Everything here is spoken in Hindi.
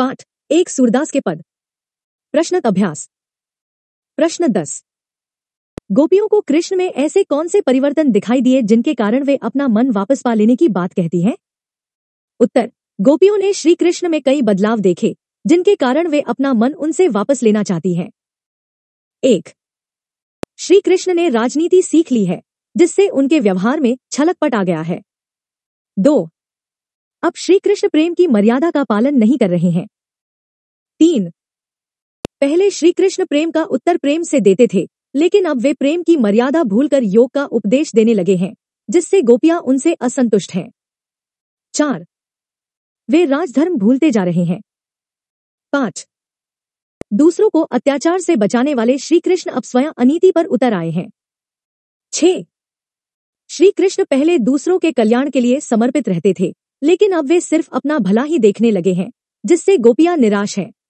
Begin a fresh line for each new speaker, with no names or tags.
पाठ एक सूरदास के पद प्रश्न अभ्यास प्रश्न दस गोपियों को कृष्ण में ऐसे कौन से परिवर्तन दिखाई दिए जिनके कारण वे अपना मन वापस पा लेने की बात कहती हैं? उत्तर गोपियों ने श्री कृष्ण में कई बदलाव देखे जिनके कारण वे अपना मन उनसे वापस लेना चाहती हैं। एक श्री कृष्ण ने राजनीति सीख ली है जिससे उनके व्यवहार में छलकपट आ गया है दो अब श्री कृष्ण प्रेम की मर्यादा का पालन नहीं कर रहे हैं तीन पहले श्री कृष्ण प्रेम का उत्तर प्रेम से देते थे लेकिन अब वे प्रेम की मर्यादा भूलकर योग का उपदेश देने लगे हैं जिससे गोपियां उनसे असंतुष्ट हैं चार वे राजधर्म भूलते जा रहे हैं पांच दूसरों को अत्याचार से बचाने वाले श्री कृष्ण अब स्वयं अनिति पर उतर आए हैं छह श्री कृष्ण पहले दूसरों के कल्याण के लिए समर्पित रहते थे लेकिन अब वे सिर्फ अपना भला ही देखने लगे हैं जिससे गोपियां निराश हैं